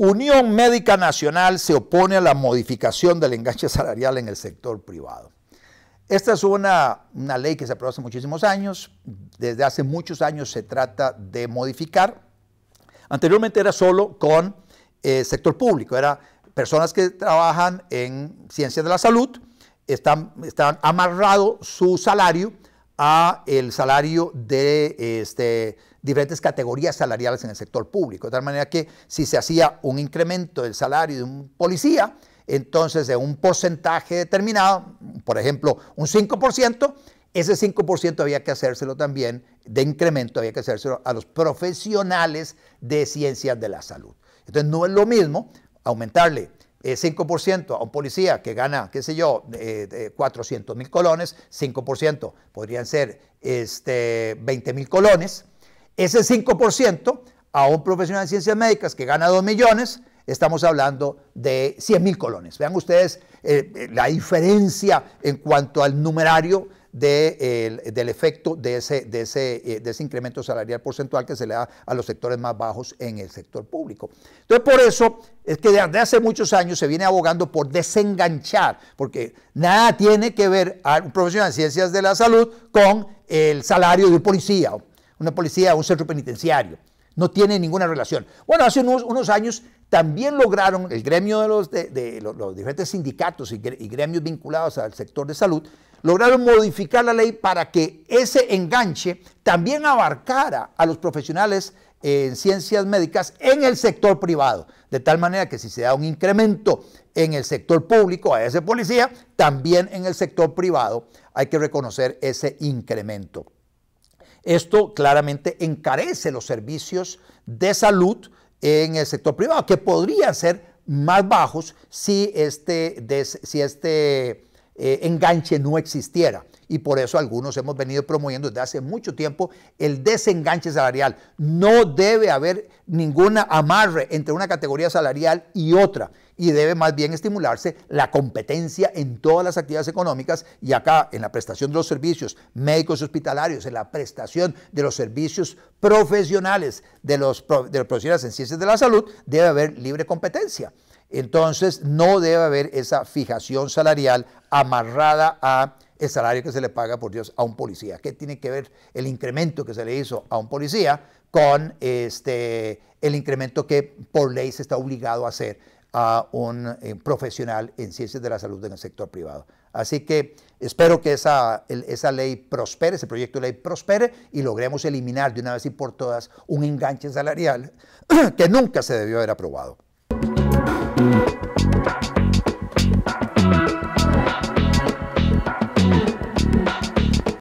Unión Médica Nacional se opone a la modificación del enganche salarial en el sector privado. Esta es una, ley que se aprobó hace muchísimos años, desde hace muchos años se trata de modificar. Anteriormente era solo con el eh, sector público, Eran personas que trabajan en ciencias de la salud, están, están amarrado su salario a el salario de este, diferentes categorías salariales en el sector público. De tal manera que si se hacía un incremento del salario de un policía, entonces de un porcentaje determinado, por ejemplo, un 5%, ese 5% había que hacérselo también, de incremento había que hacérselo a los profesionales de ciencias de la salud. Entonces no es lo mismo aumentarle 5% eh, a un policía que gana, qué sé yo, 400 eh, eh, mil colones, 5% podrían ser 20 este, mil colones. Ese 5% a un profesional de ciencias médicas que gana 2 millones, estamos hablando de 100 mil colones. Vean ustedes la diferencia en cuanto al numerario del efecto de ese, eh, de, ese, incremento salarial porcentual que se le da a los sectores más bajos en el sector público. Entonces, por eso es que desde hace muchos años se viene abogando por desenganchar, porque nada tiene que ver un profesional de ciencias de la salud con el salario de un policía, una policía, un centro penitenciario. No tiene ninguna relación. Bueno, hace unos, años también lograron el gremio de los, de, los, diferentes sindicatos y gremios vinculados al sector de salud, lograron modificar la ley para que ese enganche también abarcara a los profesionales eh, en ciencias médicas en el sector privado, de tal manera que si se da un incremento en el sector público a ese policía, también en el sector privado hay que reconocer ese incremento. Esto claramente encarece los servicios de salud en el sector privado, que podrían ser más bajos si este, si este eh, enganche no existiera. Y por eso algunos hemos venido promoviendo desde hace mucho tiempo el desenganche salarial. No debe haber ninguna amarre entre una categoría salarial y otra. Y debe más bien estimularse la competencia en todas las actividades económicas. Y acá, en la prestación de los servicios médicos hospitalarios, en la prestación de los servicios profesionales, de los, de los profesionales en ciencias de la salud, debe haber libre competencia. Entonces, no debe haber esa fijación salarial amarrada a el salario que se le paga, por Dios, a un policía. ¿Qué tiene que ver el incremento que se le hizo a un policía con este, el incremento que por ley se está obligado a hacer a un eh, profesional en ciencias de la salud en el sector privado? Así que espero que esa, esa ley prospere, ese proyecto de ley prospere y logremos eliminar de una vez y por todas un enganche salarial que nunca se debió haber aprobado. Thank mm. you.